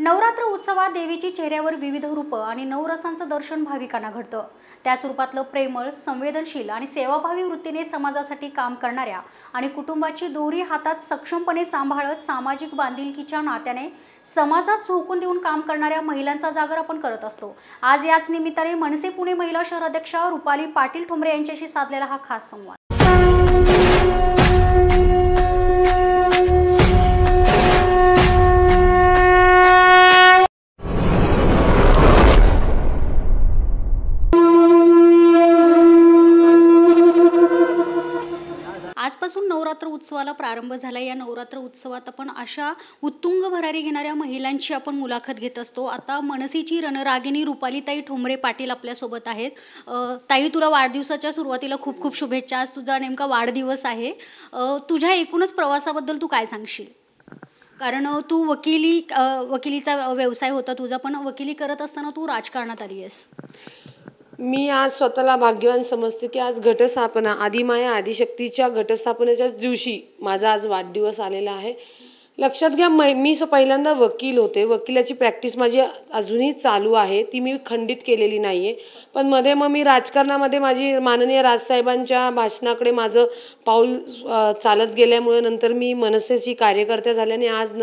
नवरात्र उत्सवात देवीची चेहऱ्यावर विविध रूपं आणि नवरसांचं दर्शन भाविकांना घडतं त्याच रूपातलं प्रेमळ संवेदनशील आणि सेवाभावी वृत्तीने समाजासाठी काम करणाऱ्या आणि कुटुंबाची दोरी हातात सक्षमपणे सांभाळत सामाजिक बांधिलकीच्या नात्याने समाजात झोकून देऊन काम करणाऱ्या महिलांचा जागर आपण करत असतो आज याच निमित्ताने मनसे पुणे महिला शहराध्यक्षा रुपाली पाटील ठोंबरे यांच्याशी साधलेला हा खास संवाद नवरात्र उत्सवाला प्रारंभ झाला या नवरात्र उत्सवात आपण अशा उत्तुंग भरारी घेणाऱ्या महिलांची आपण मुलाखत घेत असतो आता मनसीची रणरागिनी रुपालीताई ठोंबरे पाटील आपल्यासोबत आहेत ताई तुला वाढदिवसाच्या सुरुवातीला खूप खूप शुभेच्छा आज तुझा नेमका वाढदिवस आहे तुझ्या एकूणच प्रवासाबद्दल तू काय सांगशील कारण तू वकिली वकिलीचा व्यवसाय होता तुझा पण वकिली करत असताना तू राजकारणात आली आहेस मी आज स्वतःला भाग्यवान समजते की आज घटस्थापना आदिमाया आदिशक्तीच्या घटस्थापनेच्याच दिवशी माझा आज वाढदिवस आलेला आहे लक्षात घ्या मै मी स पहिल्यांदा वकील होते वकिलाची प्रॅक्टिस माझी अजूनही चालू आहे ती मी खंडित केलेली नाही आहे पण मध्ये मग मी राजकारणामध्ये माझी माननीय राजसाहेबांच्या भाषणाकडे माझं पाऊल चालत गेल्यामुळे नंतर मी मनसेची कार्यकर्त्या झाल्याने आज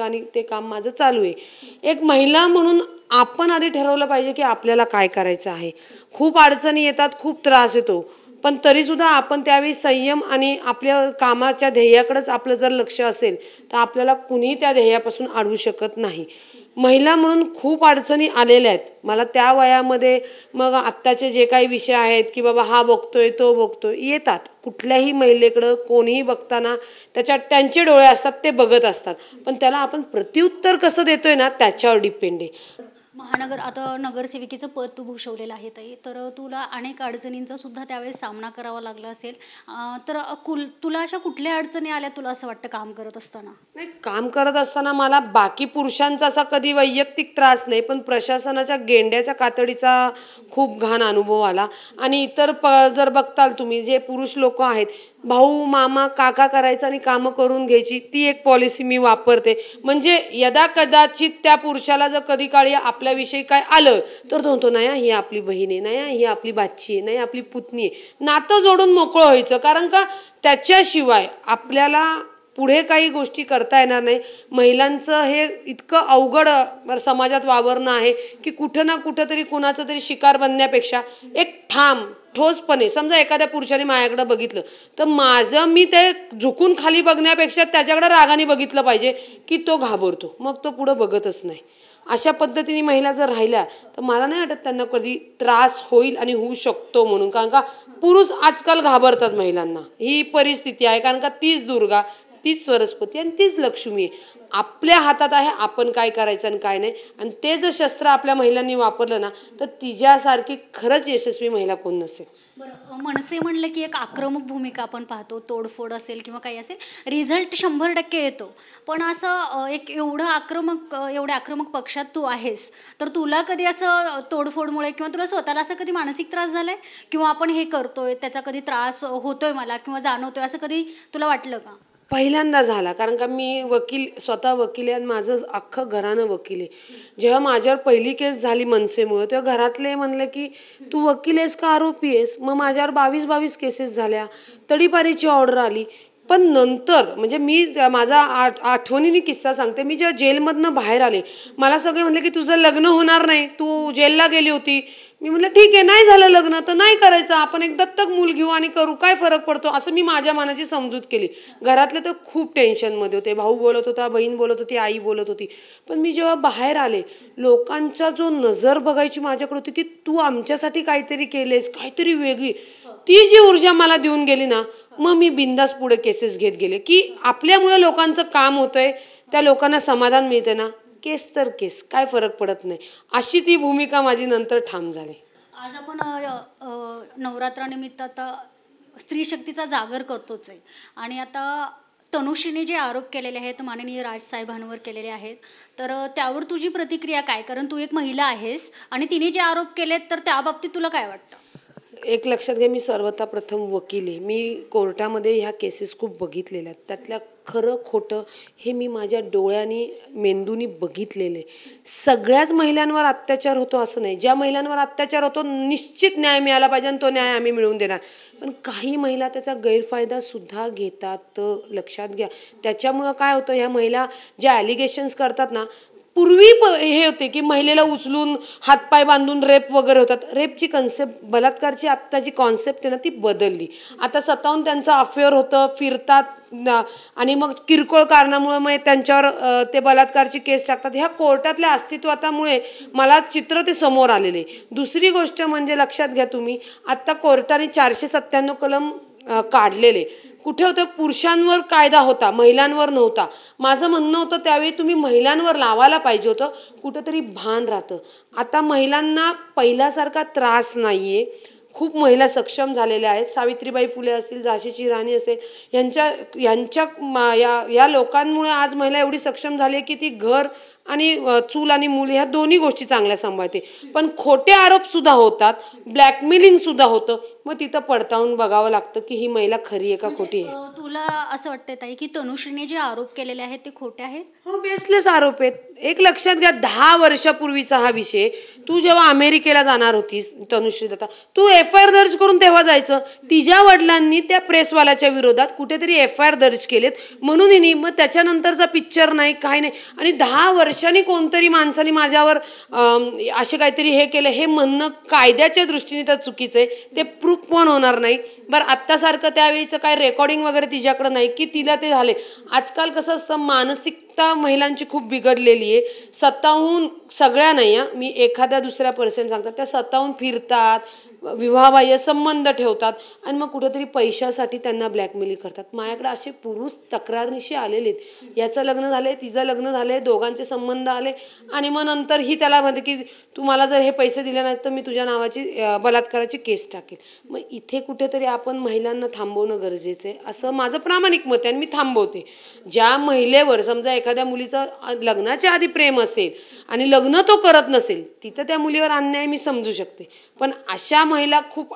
आणि ते काम माझं चालू आहे एक महिला म्हणून आपण आधी ठरवलं पाहिजे की आपल्याला काय करायचं आहे खूप अडचणी येतात खूप त्रास येतो पण तरीसुद्धा आपण त्यावेळी संयम आणि आपल्या कामाच्या ध्येयाकडंच आपलं जर लक्ष असेल तर आपल्याला कुणीही त्या ध्येयापासून अडवू शकत नाही महिला म्हणून खूप अडचणी आलेल्या आहेत मला त्या वयामध्ये मग आत्ताचे जे काही विषय आहेत की बाबा हा बघतोय तो बघतोय येतात कुठल्याही महिलेकडं कोणीही बघताना त्याच्या त्यांचे डोळे असतात ते बघत असतात पण त्याला आपण प्रत्युत्तर कसं देतोय ना त्याच्यावर डिपेंड आहे महानगर आता नगरसेविकेचं पद तू भूषवलेलं आहे ताई तर तुला अनेक अडचणींचा सुद्धा त्यावेळेस सामना करावा लागला असेल तर कुल तुला अशा कुठल्या अडचणी आल्या तुला असं वाटतं काम करत असताना नाही काम करत असताना मला बाकी पुरुषांचा असा कधी वैयक्तिक त्रास नाही पण प्रशासनाच्या गेंड्याच्या कातडीचा खूप घाण अनुभव आला आणि इतर प जर बघताल तुम्ही जे पुरुष लोक आहेत भाऊ मामा काका करायचं आणि कामं करून घ्यायची ती एक पॉलिसी मी वापरते म्हणजे यदा कदाचित त्या पुरुषाला जर कधी काळी आपल्याविषयी काय आलं तर तो म्हणतो नाही ही आपली बहीण आहे नाही ही आपली बाच्ची आहे नाही आपली पुतणी आहे नातं जोडून मोकळं व्हायचं कारण का त्याच्याशिवाय आपल्याला पुढे काही गोष्टी करता येणार नाही महिलांचं हे इतकं अवघड समाजात वावरणं आहे की कुठं ना कुठं तरी कुणाचं तरी शिकार बनण्यापेक्षा एक ठाम ठोसपणे समजा एखाद्या पुरुषाने माझ्याकडं बघितलं तर माझं मी ते झुकून खाली बघण्यापेक्षा त्याच्याकडं रागाने बघितलं पाहिजे की तो घाबरतो मग तो पुढं बघतच नाही अशा पद्धतीने महिला जर राहिल्या तर मला नाही वाटत त्यांना कधी त्रास होईल आणि होऊ शकतो म्हणून कारण का पुरुष आजकाल घाबरतात महिलांना ही परिस्थिती आहे कारण का तीच दुर्गा तीच सरस्वती आणि तीच लक्ष्मी आपल्या हातात आहे आपण काय करायचं आणि काय नाही आणि ते जर शस्त्र आपल्या महिलांनी वापरलं ना तर तिच्यासारखी खरंच यशस्वी महिला कोण नसेल बरं मनसे म्हणलं की एक आक्रमक भूमिका आपण पाहतो तोडफोड असेल किंवा काही असेल रिझल्ट शंभर टक्के येतो पण असं एक एवढं आक्रमक एवढ्या आक्रमक पक्षात तू आहेस तर तुला कधी असं तोडफोडमुळे किंवा तुला स्वतःला असं कधी मानसिक त्रास झालाय किंवा आपण हे करतोय त्याचा कधी त्रास होतोय मला किंवा जाणवतोय असं कधी तुला वाटलं का पहिल्यांदा झाला कारण का मी वकील स्वतः वकील आहे आणि माझं अख्खं घरानं वकील आहे जेव्हा माझ्यावर पहिली केस झाली मनसेमुळे तेव्हा घरातले म्हणलं की तू वकील आहेस का आरोपी आहेस मग माझ्यावर बावीस बावीस केसेस झाल्या तडीपारीची ऑर्डर आली पण नंतर म्हणजे मी माझा आठ आठवणीने किस्सा सांगते मी जेव्हा जेलमधनं बाहेर आले मला सगळे म्हणले की तुझं लग्न होणार नाही तू जेलला गेली होती मी म्हटलं ठीक आहे नाही झालं लग्न तर नाही करायचं आपण एक दत्तक मूल घेऊ आणि करू काय फरक पडतो असं मी माझ्या मनाची समजूत केली घरातले तर खूप टेन्शनमध्ये होते भाऊ बोलत होता बहीण बोलत होती आई बोलत होती पण मी जेव्हा बाहेर आले लोकांचा जो नजर बघायची माझ्याकडे होती की तू आमच्यासाठी काहीतरी केलेस काहीतरी वेगळी ती जी ऊर्जा मला देऊन गेली ना मग मी बिंदास पुढे केसेस घेत गेले की आपल्यामुळे लोकांचं काम होतंय त्या लोकांना समाधान मिळते ना केस तर केस काय फरक पडत नाही अशी ती भूमिका माझी नंतर ठाम झाली आज आपण नवरात्रानिमित्त आता स्त्री शक्तीचा जागर करतोच आहे आणि आता तनुषीने जे आरोप केलेले आहेत माननीय राजसाहेबांवर केलेले आहेत तर त्यावर तुझी प्रतिक्रिया काय कारण तू एक महिला आहेस आणि तिने जे आरोप केलेत तर त्याबाबतीत तुला काय वाटतं एक लक्षात घ्या मी सर्वता प्रथम वकील आहे मी कोर्टामध्ये ह्या केसेस खूप बघितलेल्या आहेत त्यातल्या खरं खोटं हे मी माझ्या डोळ्यानी मेंदूनी बघितलेले सगळ्याच महिलांवर अत्याचार होतो असं नाही ज्या महिलांवर अत्याचार होतो निश्चित न्याय मिळाला पाहिजे आणि तो न्याय आम्ही मिळवून देणार पण काही महिला त्याचा गैरफायदा सुद्धा घेतात लक्षात घ्या त्याच्यामुळं काय होतं ह्या महिला ज्या ॲलिगेशन्स करतात ना पूर्वी हे होते की महिलेला उचलून हातपाय बांधून रेप वगैरे होतात रेपची कन्सेप्ट बलात्कारची जी कॉन्सेप्ट आहे ना ती बदलली आता स्वतःहून त्यांचं अफेअर होतं फिरतात आणि मग किरकोळ कारणामुळे मग त्यांच्यावर ते बलात्कारची केस टाकतात ह्या कोर्टातल्या अस्तित्वातामुळे मला चित्र ते समोर आलेले दुसरी गोष्ट म्हणजे लक्षात घ्या तुम्ही आत्ता कोर्टाने चारशे सत्त्याण्णव कलम काढलेले कुठे होतं पुरुषांवर कायदा होता महिलांवर नव्हता माझं म्हणणं होतं त्यावेळी तुम्ही महिलांवर लावायला पाहिजे होतं कुठंतरी भान राहतं आता महिलांना पहिल्यासारखा त्रास नाही आहे खूप महिला सक्षम झालेल्या आहेत सावित्रीबाई फुले असतील झाशीची राणी असेल यांच्या यांच्या या या लोकांमुळे आज महिला एवढी सक्षम झाली आहे की ती घर आणि चूल आणि मूल ह्या दोन्ही गोष्टी चांगल्या सांभाळते पण खोटे आरोप सुद्धा होतात ब्लॅकमेलिंग सुद्धा होतं मग तिथं पडताळून बघावं लागतं की ही महिला खरी आहे का म्हणजे, खोटी आहे तुला असं वाटतं ताई की तनुश्रीने जे आरोप केलेले आहेत ते खोटे आहेत हो बेसलेस आरोप आहेत एक लक्षात घ्या दहा वर्षापूर्वीचा हा विषय तू जेव्हा अमेरिकेला जाणार होतीस तनुश्री दत्ता तू एफ आय आर दर्ज करून तेव्हा जायचं तिच्या वडिलांनी त्या प्रेसवाल्याच्या विरोधात कुठेतरी एफ आय आर दर्ज केलेत म्हणून मग त्याच्यानंतरचा पिक्चर नाही काय नाही आणि दहा वर्ष वर्षाने कोणतरी माणसाने माझ्यावर असे काहीतरी हे केलं हे म्हणणं कायद्याच्या दृष्टीने तर चुकीचं आहे ते प्रूफ पण होणार नाही बरं आत्तासारखं त्यावेळीचं काय रेकॉर्डिंग वगैरे तिच्याकडं नाही की तिला ते झाले आजकाल कसं असतं मानसिकता महिलांची खूप बिघडलेली आहे स्वतःहून सगळ्या नाही मी एखाद्या दुसऱ्या पर्सन सांगतात त्या स्वतःहून फिरतात विवाहबाह्य संबंध ठेवतात आणि मग कुठेतरी पैशासाठी त्यांना ब्लॅकमेलिंग करतात माझ्याकडे असे पुरुष तक्रारनिशी आलेले आहेत याचं लग्न झालं तिचं लग्न झालं आहे दोघांचे संबंध आले आणि मग नंतर ही त्याला म्हणते की तुम्हाला जर हे पैसे दिले नाही तर मी तुझ्या नावाची बलात्काराची केस टाकेल मग इथे कुठेतरी आपण महिलांना थांबवणं गरजेचं आहे असं माझं प्रामाणिक मत आहे आणि मी थांबवते ज्या महिलेवर समजा एखाद्या मुलीचं लग्नाच्या आधी प्रेम असेल आणि लग्न तो करत नसेल तिथं त्या मुलीवर अन्याय मी समजू शकते पण अशा महिला खूप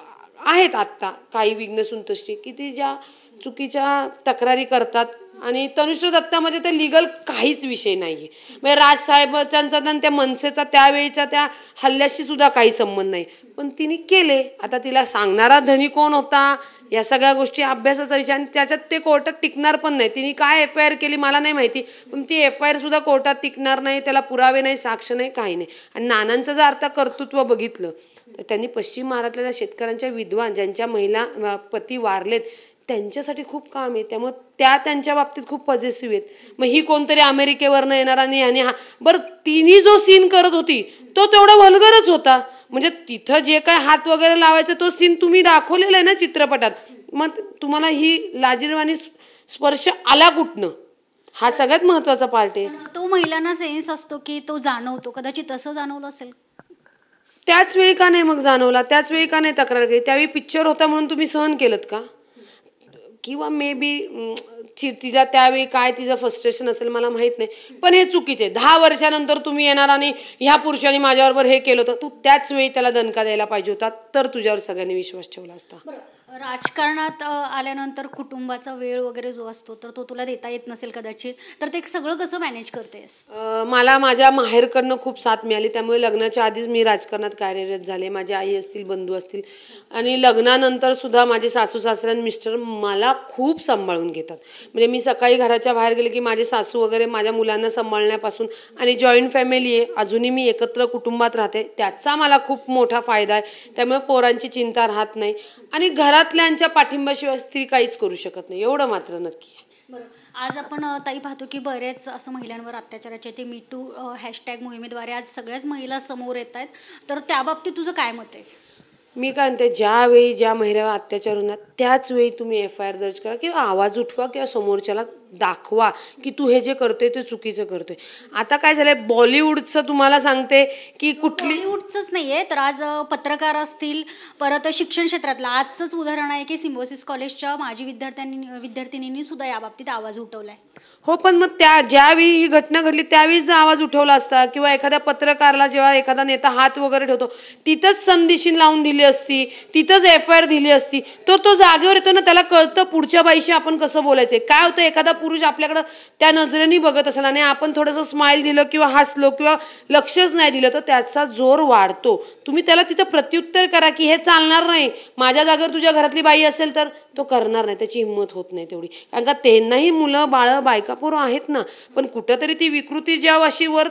आहेत आत्ता काही विघ्नसंतुष्टी की ती ज्या चुकीच्या तक्रारी करतात आणि तनुश्री दत्तामध्ये ते लिगल काहीच विषय नाही आहे म्हणजे राजसाहेबांचा आणि त्या मनसेचा त्यावेळीच्या त्या हल्ल्याशी सुद्धा काही संबंध नाही पण तिने केले आता तिला सांगणारा धनी कोण होता या सगळ्या गोष्टी अभ्यासाचा विषय आणि त्याच्यात ते कोर्टात टिकणार पण नाही तिने काय एफ आय आर केली मला नाही माहिती पण ती एफ आय आरसुद्धा कोर्टात टिकणार नाही त्याला पुरावे नाही साक्ष नाही काही नाही आणि नानांचं जर आता कर्तृत्व बघितलं तर त्यांनी पश्चिम महाराष्ट्रातल्या शेतकऱ्यांच्या विद्वान ज्यांच्या महिला पती वारलेत त्यांच्यासाठी खूप काम आहे त्यामुळे त्या त्यांच्या बाबतीत खूप पॉझिटिव्ह आहेत मग ही कोणतरी अमेरिकेवरनं येणार आणि आणि हा बरं तिन्ही जो सीन करत होती तो तेवढा वलगरच होता म्हणजे तिथं जे काय हात वगैरे लावायचा तो सीन तुम्ही दाखवलेला आहे ना चित्रपटात मग तुम्हाला ही लाजीरवाणी स्पर्श आला कुठनं हा सगळ्यात महत्वाचा पार्ट आहे तो महिलांना सेन्स असतो की तो जाणवतो कदाचित तसं जाणवलं असेल त्याच वेळी का नाही मग जाणवला त्याच वेळी का नाही तक्रार केली त्यावेळी पिक्चर होता म्हणून तुम्ही सहन केलं का किंवा मे बी तिच्या त्यावेळी काय तिचं फ्रस्ट्रेशन असेल मला माहीत नाही पण हे चुकीचे दहा वर्षानंतर तुम्ही येणार आणि ह्या पुरुषांनी माझ्याबरोबर हे केलं होतं तू त्याच वेळी त्याला दणका द्यायला पाहिजे होता तर तुझ्यावर सगळ्यांनी विश्वास ठेवला असता राजकारणात आल्यानंतर कुटुंबाचा वेळ वगैरे जो असतो तर तो तुला देता येत नसेल कदाचित तर ते सगळं कसं मॅनेज करतेस मला माझ्या माहेरकडनं खूप साथ मिळाली त्यामुळे लग्नाच्या आधीच मी राजकारणात कार्यरत झाले माझे आई असतील बंधू असतील आणि लग्नानंतर सुद्धा माझे सासू आणि मिस्टर मला खूप सांभाळून घेतात म्हणजे मी सकाळी घराच्या बाहेर गेले की माझे सासू वगैरे माझ्या मुलांना सांभाळण्यापासून आणि जॉईंट फॅमिली आहे अजूनही मी एकत्र कुटुंबात राहते त्याचा मला खूप मोठा फायदा आहे त्यामुळे पोरांची चिंता राहत नाही आणि घरात घरातल्यांच्या पाठिंब्याशिवाय स्त्री काहीच करू शकत नाही एवढं मात्र नक्की आज आपण ताई पाहतो की बरेच असं महिलांवर अत्याचाराचे ते मी टू हॅशटॅग मोहिमेद्वारे आज सगळ्याच महिला समोर येत आहेत तर बाबतीत तुझं काय मत आहे मी काय म्हणते ज्यावेळी ज्या महिलावर अत्याचार होणार त्याच वेळी तुम्ही एफ आय आर दर्ज करा किंवा आवाज उठवा किंवा समोरच्याला दाखवा की तू हे जे करतोय ते चुकीचं करतोय आता काय झालंय बॉलिवूडचं तुम्हाला सांगते की कुठली बॉलिवूडचंच नाहीये तर आज पत्रकार असतील परत शिक्षण क्षेत्रातलं आजच उदाहरण आहे की सिम्बोसिस कॉलेजच्या माजी विद्यार्थ्यांनी विद्यार्थिनींनी सुद्धा बाबतीत आवाज उठवलाय हो पण मग त्या ज्यावेळी ही घटना घडली त्यावेळी जर आवाज उठवला असता किंवा एखाद्या पत्रकारला जेव्हा एखादा नेता हात वगैरे ठेवतो तिथंच संदिशीन लावून दिली असती तिथंच एफ आय आर दिली असती तर तो जागेवर येतो ना त्याला कळतं पुढच्या बाईशी आपण कसं बोलायचं काय होतं एखादा पुरुष आपल्याकडं त्या नजरेने बघत असेल आणि आपण थोडंसं स्माईल दिलं किंवा हसलो किंवा लक्षच नाही दिलं तर त्याचा जोर वाढतो तुम्ही त्याला तिथं प्रत्युत्तर करा की हे चालणार नाही माझ्या जागेवर तुझ्या घरातली बाई असेल तर तो करणार नाही त्याची हिंमत होत नाही तेवढी कारण का त्यांनाही मुलं बाळं बायका पोरं आहेत ना पण कुठंतरी ती विकृती ज्या वर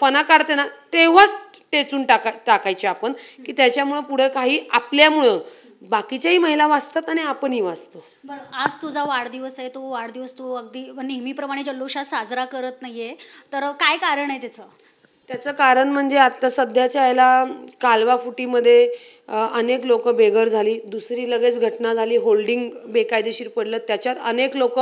फना काढते ना तेव्हाच टेचून टाका टाकायची आपण की त्याच्यामुळं पुढं काही आपल्यामुळं बाकीच्याही महिला वाचतात आणि आपणही वाचतो आज तुझा वाढदिवस आहे तो वाढदिवस तू अगदी नेहमीप्रमाणे जल्लोषात साजरा करत नाहीये तर काय कारण आहे त्याचं त्याचं कारण म्हणजे आत्ता सध्याच्या याला कालवा फुटीमध्ये अनेक लोक बेघर झाली दुसरी लगेच घटना झाली होल्डिंग बेकायदेशीर पडलं त्याच्यात अनेक लोक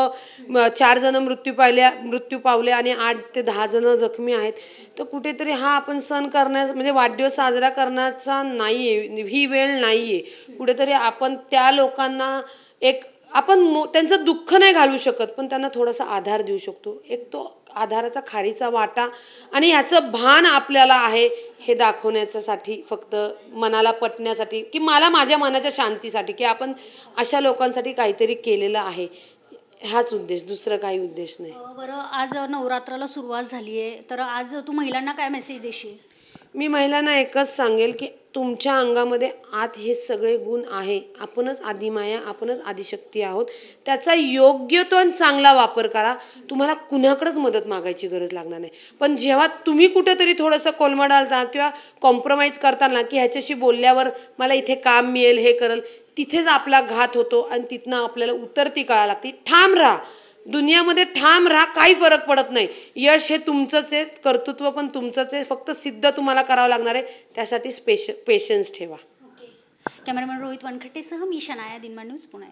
चार जण मृत्यू पाहिल्या मृत्यू पावले आणि आठ ते दहा जण जखमी आहेत तर कुठेतरी हा आपण सण करण्यास म्हणजे वाढदिवस साजरा करण्याचा नाही आहे ही वेळ नाही आहे कुठेतरी आपण त्या लोकांना एक आपण त्यांचं दुःख नाही घालू शकत पण त्यांना थोडासा आधार देऊ शकतो एक तो आधाराचा खारीचा वाटा आणि ह्याचं भान आपल्याला आहे हे दाखवण्याच्यासाठी फक्त मनाला पटण्यासाठी की मला माझ्या मनाच्या शांतीसाठी की आपण अशा लोकांसाठी काहीतरी केलेलं आहे हाच उद्देश दुसरा काही उद्देश नाही बरं आज नवरात्राला सुरुवात झाली आहे तर आज तू महिलांना काय मेसेज देशील मी महिलांना एकच सांगेल की तुमच्या अंगामध्ये आत हे सगळे गुण आहे आपणच आदिमाया आपणच आदिशक्ती आहोत त्याचा योग्य तो आणि चांगला वापर करा तुम्हाला कुणाकडंच मदत मागायची गरज लागणार नाही पण जेव्हा तुम्ही कुठेतरी थोडंसं कोलमडालता किंवा कॉम्प्रोमाइज ना की ह्याच्याशी बोलल्यावर मला इथे काम मिळेल हे करेल तिथेच आपला घात होतो आणि तिथनं आपल्याला उतरती कळायला लागते ठाम राहा दुनियामध्ये ठाम राहा काही फरक पडत नाही यश हे तुमचंच आहे कर्तृत्व पण तुमचंच आहे फक्त सिद्ध तुम्हाला करावं लागणार आहे त्यासाठी स्पेश पेशन्स ठेवा कॅमेरामॅन रोहित वनखट्टेसह मी शनाया दिन पुणे